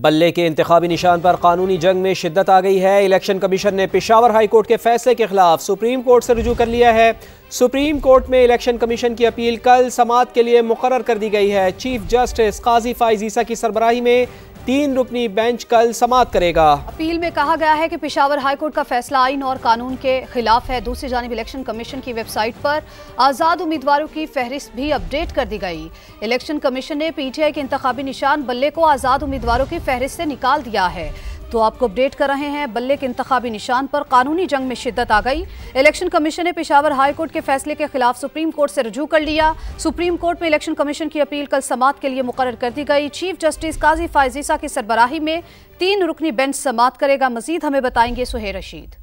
बल्ले के इंतबी निशान पर कानूनी जंग में शिद्दत आ गई है इलेक्शन कमीशन ने पिशावर हाई कोर्ट के फैसले के खिलाफ सुप्रीम कोर्ट से रजू कर लिया है सुप्रीम कोर्ट में इलेक्शन कमीशन की अपील कल समात के लिए मुकर कर दी गई है चीफ जस्टिस काजी फाइजीसा की सरबराही में तीन रुकनी बेंच कल समाप्त करेगा अपील में कहा गया है कि पिशावर हाईकोर्ट का फैसला आईन और कानून के खिलाफ है दूसरी जानब इलेक्शन कमीशन की वेबसाइट पर आज़ाद उम्मीदवारों की फहरिस्त भी अपडेट कर दी गई इलेक्शन कमीशन ने पीटीआई के इंतबी निशान बल्ले को आज़ाद उम्मीदवारों की फहरिस्त से निकाल दिया है तो आपको अपडेट कर रहे हैं बल्ले के इंतबी निशान पर कानूनी जंग में शिद्दत आ गई इलेक्शन कमीशन ने पिशावर हाईकोर्ट के फैसले के खिलाफ सुप्रीम कोर्ट से रजू कर लिया सुप्रीम कोर्ट में इलेक्शन कमीशन की अपील कल समात के लिए मुकर कर दी गई चीफ जस्टिस काजी फायजीसा की सरबराही में तीन रुकनी बेंच समात करेगा मजीद हमें बताएंगे सुहेर रशीद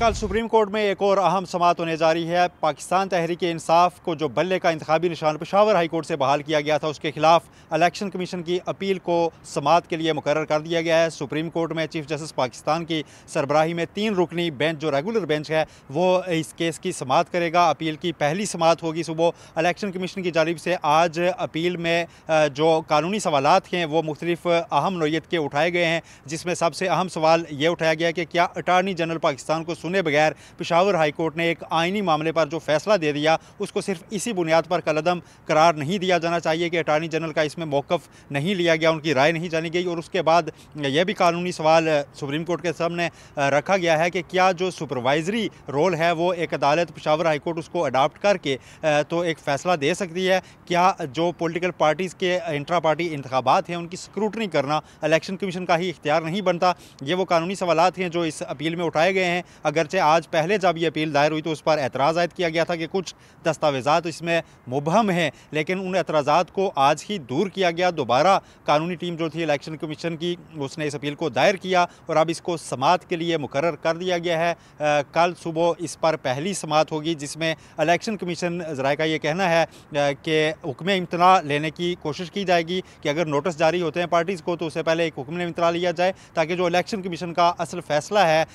कल सुप्रीम कोर्ट में एक और अहम समात होने जा रही है पाकिस्तान तहरीक इंसाफ को जो बल्ले का इंतबी निशान पशावर हाई कोर्ट से बहाल किया गया था उसके खिलाफ इलेक्शन कमीशन की अपील को समात के लिए मुकर कर दिया गया है सुप्रीम कोर्ट में चीफ जस्टिस पाकिस्तान की सरबराही में तीन रुकनी बेंच जो रेगुलर बेंच है वो इस केस की समात करेगा अपील की पहली समात होगी सुबह इलेक्शन कमीशन की जानब से आज अपील में जो कानूनी सवाल हैं वो मुख्तलिफ अहम नोयत के उठाए गए हैं जिसमें सबसे अहम सवाल ये उठाया गया कि क्या अटारनी जनरल पाकिस्तान को सुने बगैर पिशावर हाईकोर्ट ने एक आइनी मामले पर जो फैसला दे दिया उसको सिर्फ इसी बुनियाद पर कलदम करार नहीं दिया जाना चाहिए कि अटार्नी जनरल का इसमें मौक़ नहीं लिया गया उनकी राय नहीं जानी गई और उसके बाद यह भी कानूनी सवाल सुप्रीम कोर्ट के सामने रखा गया है कि क्या जो सुपरवाइजरी रोल है वो एक अदालत पिशावर हाईकोर्ट उसको अडाप्ट करके तो एक फ़ैसला दे सकती है क्या जो पोलिटिकल पार्टीज़ के इंट्रा पार्टी इंतबात हैं उनकी स्क्रूटनी करना इलेक्शन कमीशन का ही इख्तियार नहीं बनता ये वो कानूनी सवाल हैं जो इस अपील में उठाए गए हैं अगर अगरचे आज पहले जब ये अपील दायर हुई तो उस पर एतराज़ आयद किया गया था कि कुछ दस्तावेजात इसमें मुबहम हैं लेकिन उन एतराज़ा को आज ही दूर किया गया दोबारा कानूनी टीम जो थी इलेक्शन कमीशन की उसने इस अपील को दायर किया और अब इसको समात के लिए मुकर कर दिया गया है आ, कल सुबह इस पर पहली समात होगी जिसमें इलेक्शन कमीशन जरा का ये कहना है कि हुक्म इम्तना लेने की कोशिश की जाएगी कि अगर नोटिस जारी होते हैं पार्टीज़ को तो उससे पहले एक हुक्म इम्तना लिया जाए ताकि जो इलेक्शन कमीशन का असल फैसला है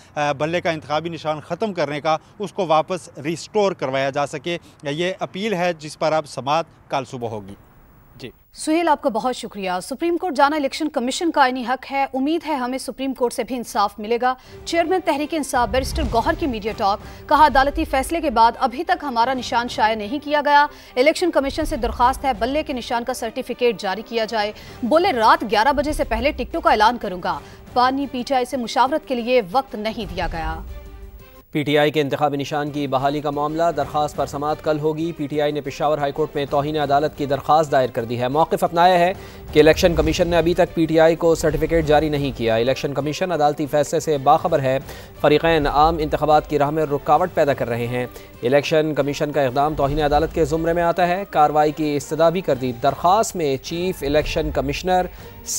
बल्ले का इंतबी निशान ख़त्म करने का उसको वापस रिस्टोर करवाया जा सके ये अपील है जिस पर अब समात कल सुबह होगी सुहेल आपका बहुत शुक्रिया सुप्रीम कोर्ट जाना इलेक्शन कमीशन का आईनी हक है उम्मीद है हमें सुप्रीम कोर्ट से भी इंसाफ मिलेगा चेयरमैन तहरीक इंसाफ बैरिस्टर गौहर की मीडिया टॉक कहा अदालती फैसले के बाद अभी तक हमारा निशान शाया नहीं किया गया इलेक्शन कमीशन से दरखास्त है बल्ले के निशान का सर्टिफिकेट जारी किया जाए बोले रात ग्यारह बजे से पहले टिकटों का ऐलान करूंगा पानी पीछा से मुशावरत के लिए वक्त नहीं दिया गया पी टी आई के इंतबी निशान की बहाली का मामला दरखास्त पर समात कल होगी पी टी आई ने पिशावर हाईकोर्ट में तोहन अदालत की दरख्वास्त दायर कर दी है मौकफ अपनाया है कि इलेक्शन कमीशन ने अभी तक पी टी आई को सर्टिफिकेट जारी नहीं किया इलेक्शन कमीशन अदालती फैसले से बाखबर है फरीकैन आम इंतबात की राह में रुकावट पैदा कर रहे हैं इलेक्शन कमीशन का इकदाम तोहन अदालत के ज़ुमरे में आता है कार्रवाई की इस्तः भी कर दी दरख्वास्त में चीफ इलेक्शन कमिश्नर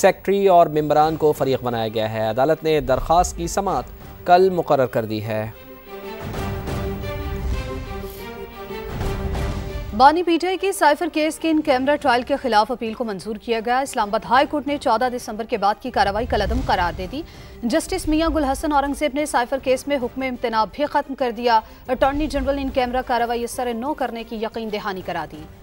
सेक्रटरी और मम्बरान को फरीक बनाया गया है अदालत ने दरखास्त की समात कल मुकर कर दी है बानी पीटीआई के साइफर केस के इन कैमरा ट्रायल के खिलाफ अपील को मंजूर किया गया इस्लामाबाद हाई कोर्ट ने 14 दिसंबर के बाद की कार्रवाई कलदम करार दे दी जस्टिस मियां गुल हसन औरंगजेब ने साइफर केस में हुक्म इम्तनाब भी खत्म कर दिया अटॉर्नी जनरल इन कैमरा कार्रवाई इस तरह नो करने की यकीन दहानी करा दी